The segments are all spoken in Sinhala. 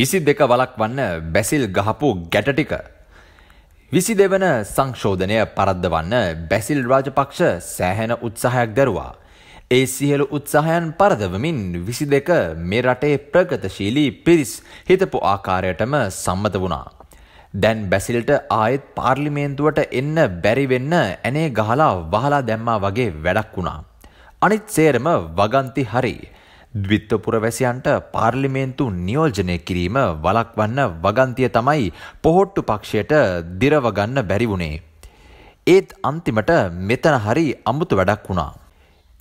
විසි දෙක වලක් වන්න බැසිල් ගහපු ගැට ටික. විසි දෙවන සංශෝධනය පරද්දවන්න බැසිල් රාජපක්ෂ සෑහැන උත්සාහයක් දැරවා. ඒ සියලු උත්සාහයන් පරදවමින් විසි දෙක මේ රටේ ප්‍රගතශීලී පිරිස් හිතපු ආකාරයටම සම්මත වුණා. දැන් බැසිල්ට ආයෙත් පාර්ලිමේන්තුවට එන්න බැරිවෙන්න ඇනේ ගහලා වහලා දැම්මා වගේ වැඩක් වුණා. අනිත් සේරම වගන්ති හරි. ද්විත්තපුරවැසියන්ට පාර්ලිමේන්තු නියෝජනය කිරීම වලක්වන්න වගන්තිය තමයි පොහොට්ටු පක්ෂයට දිරවගන්න බැරි වුණේ. ඒත් අන්තිමට මෙතන හරි අමුතු වැඩක් වුණා.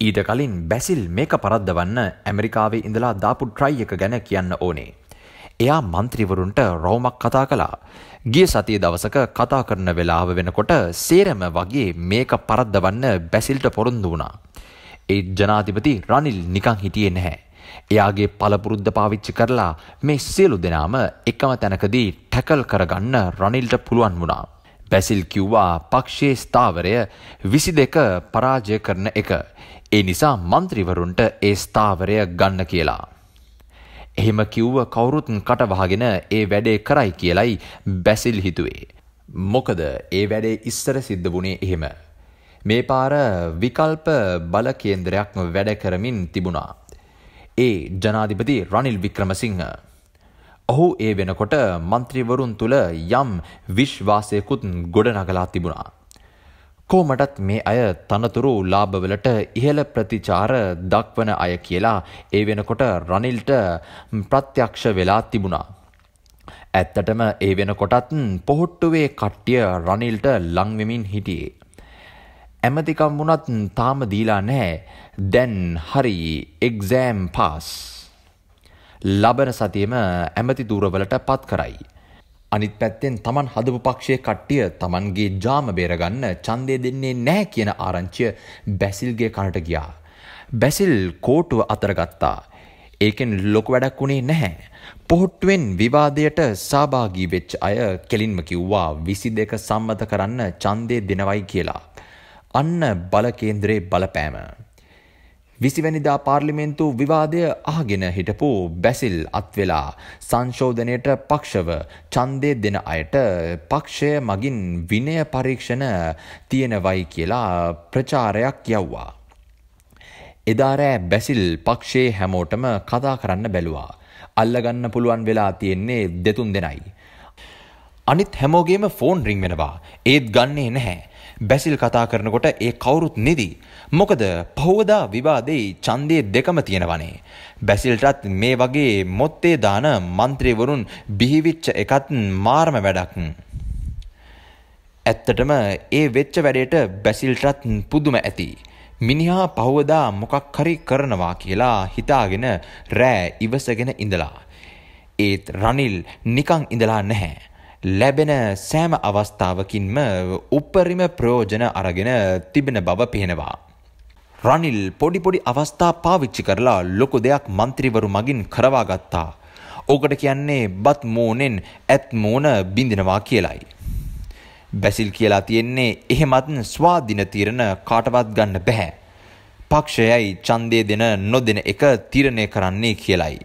ඊට කලින් බැසිල් මේක පරද්දවන්න ඇමරිකාවේ ඉඳලා දාපු ට්‍රයි එක ගැන කියන්න ඕනේ. එයා මන්ත්‍රීවරුන්ට රෝමක් කතා කලා. ගිය සතිය දවසක කතා කරන වෙලාව වෙනකොට සේරම වගේ මේක පරද්දවන්න බැසිල්ට පොරොන්දු වුණා. ඒ ජනාධිපති රනිල් නිකං හිටියේ නැහැ. එයාගේ පළපුරුද්ද පාවිච්චි කරලා මේ සියලු දෙනාම එකම තැනකදී ටැකල් කරගන්න රනිල්ට පුළුවන් වුණා. බැසිල් කිව්වා පක්ෂයේ ස්ථාවරය විසි දෙක පරාජය කරන එක. ඒ නිසා මන්ත්‍රීවරුන්ට ඒ ස්ථාවරය ගන්න කියලා. එහෙම කිව්ව කවුරුත්න් කටවහගෙන ඒ වැඩේ කරයි කියලයි බැසිල් හිතුවේ. මොකද ඒ වැඩේ ඉස්සර සිද්ධ වුණේ එහෙම. මේ පාර විකල්ප බලකේන්ද්‍රයක් වැඩ කරමින් තිබුණා. ඒ ජනාධිපති රනිල් වික්‍රමසිංහ. ඔහු ඒ වෙනකොට මන්ත්‍රීවරුන් තුළ යම් විශ්වාසයකුත් ගොඩනගලා තිබුණා. කෝමටත් මේ අය තනතුරු ලාභවලට ඉහළ ප්‍රතිචාර දක්වන අය කියලා ඒ වෙනකොට රනිල්ට ප්‍රත්‍යක්ෂ වෙලා තිබුණා. ඇත්තටම ඒ වෙනකොටත් පොහොට්ටුවේ කට්ටිය රනිල්ට ලංවෙමින් හිටියේ. ඇමතිකම් වුණත් තාම දීලා නැහැ. දැන් හරි එක්සෑම් පාස්. ලබන සතියම ඇමති දූරවලට පත් කරයි. අනිත් පැත්තෙන් තමන් හදපු පක්ෂය කට්ටිය තමන්ගේ ජාම බේරගන්න චන්දය දෙන්නේ නෑ කියන ආරංචිය බැසිල්ගේ කණට ගියා. බැසිල් කෝටුව අතරගත්තා. ඒකෙන් ලොක වැඩක් වුණේ නැහැ. පොහොට්ටුවෙන් විවාදයට සභාගී වෙච්ච අය කෙලින්ම කිව්වා විසි දෙක සම්මත කරන්න චන්දය දෙනවයි කියලා. අන්න බලකේන්ද්‍රයේ බලපෑම. විසිවැනිදා පාර්ලිමේන්තු විවාදය අහගෙන හිටපු බැසිල් අත්වෙලා සංශෝධනයට පක්ෂව ඡන්දය දෙන අයට පක්ෂය මගින් විනය පරීක්ෂණ තියෙනවයි කියලා ප්‍රචාරයක් යව්වා. එදා රෑ බැසිල් පක්ෂයේ හැමෝටම කතා කරන්න බැලුවා. අල්ලගන්න පුළුවන් වෙලා තියෙන්නේ දෙතුන් දෙනයි. අනිත් හැමෝගේම ෆෝන් රිං වෙනවා. ඒත් ගන්නේ නැහැ. බැසිල් කතා කරනකොට ඒ කවුරුත් නෙදී. මොකද පහෝදා විවාදේ ඡන්දේ දෙකම තියෙනවනේ. බැසිල්ටත් මේ වගේ මොත්තේ දාන മന്ത്രിවරුන් බිහිවිච්ච එකත් මාරම වැඩක්. ඇත්තටම ඒ වෙච්ච වැඩේට බැසිල්ටත් පුදුම ඇති. මිනිහා පහුවදා මොකක් හරි කරනවා කියලා හිතාගෙන රෑ ඉවසගෙන ඉඳලා. ඒත් රනිල් නිකං ඉඳලා නැහැ. ලැබෙන සෑම අවස්ථාවකින්ම උපරිම ප්‍රයෝජන අරගෙන තිබෙන බව පෙනෙනවා. රනිල් පොඩිපොඩි අවස්ථා පාවිච්චි කරලා ලොකු දෙයක් මන්ත්‍රීවරු මගින් කරවා ගත්තා. ඕකට කියන්නේ බත් මූනෙන් ඇත් මූන බිඳිනවා කියලයි. බැසිල් කියලා තියෙන්නේ එහෙමත් ස්වාධින තීරණ කාටවත් ගන්න බැහැ. පක්ෂයයි ඡන්දය දෙන නොදෙන එක තීරණය කරන්නේ කියලයි.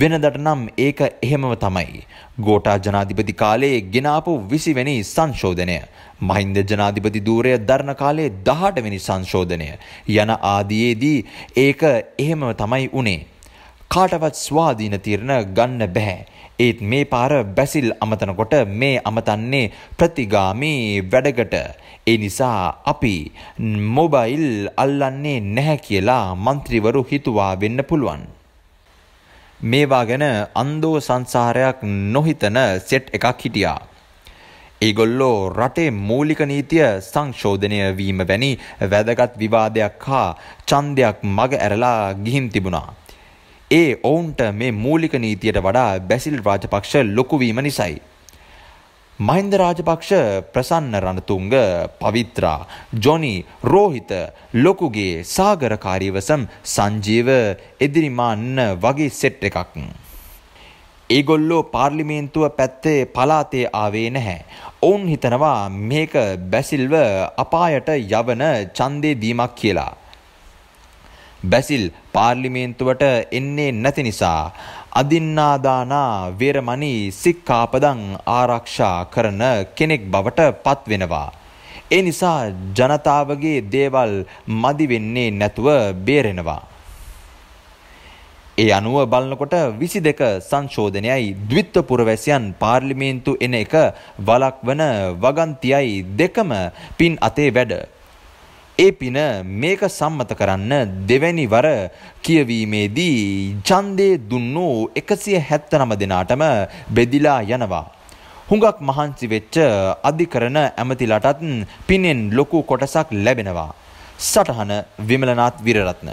වෙනදට නම් ඒක එහෙමව තමයි. ගෝටා ජනාධිපති කාලයේ ගෙනාපු විසිවැනි සංශෝධනය. මහින්ද ජනාධිපති දූරය ධර්ණ කාලේ දහටවැනි සංශෝධනය. යන ආදයේදී ඒක එහෙමව තමයි උනේ. කාටවත් ස්වාධීන තිරණ ගන්න බැහැ. ඒත් මේ පාර බැසිල් අමතනකොට මේ අමතන්නේ ප්‍රතිගාමී වැඩකට. ඒ නිසා අපි මොබයිල් අල්ලන්නේ නැහැ කියලා මන්ත්‍රීවරු හිතුවා වෙන්න පුළුවන්. මේවා ගැන අන්දෝ සංසාරයක් නොහිතන සෙට් එකක් හිටියා. ඒගොල්ලෝ රටේ මූලික නීතිය සංශෝධනය වීම වැනි වැදගත් විවාදයක් හා ඡන්දයක් මග ඇරලා ගිහින් තිබුණා. ඒ ඔවුන්ට මේ මූලික නීතියට වඩා බැසිල් රාජපක්ෂ ලොකු වීම නිසායි. මහින්ද රාජපක්ෂ ප්‍රසන්න රණතුංග පවිත්‍රා ජොනි රෝහිත ලොකුගේ සාගරකාරීවසම් සංජීව එදිරිමාන්න වගේ සෙට් එකක්. ඒගොල්ලෝ පාර්ලිමේන්තුව පැත්තේ පලාතේ ආවේ නැහැ. ඔවුන් හිතනවා මේක බැසිල්ව අපායට යවන චන්දේ දීමක් කියලා. බැසිල් පාර්ලිමේන්තුවට එන්නේ නැති නිසා අදින්නාදානා වේරමණී සික්ඛාපදං ආරක්ෂා කරන කෙනෙක් බවට පත්වෙනවා. ඒ නිසා ජනතාවගේ දේවල් මදි වෙන්නේ නැතුව බේරෙනවා. ඒ අනුව බලනකොට 22 සංශෝධනයයි ද්විත්ව පුරවැසියන් පාර්ලිමේන්තු එන එක වලක්වන වගන්තියයි දෙකම පින් අතේ වැඩ ඒ පින මේක සම්මත කරන්න දෙවැනි වර කියවීමේදී ඡන්දේ දුන්නු 179 දෙනාටම බෙදිලා යනවා. හුඟක් මහන්සි වෙච්ච අධිකරණ ඇමතිලටත් පිනෙන් ලොකු කොටසක් ලැබෙනවා. සටහන විමලනාත් විරරත්න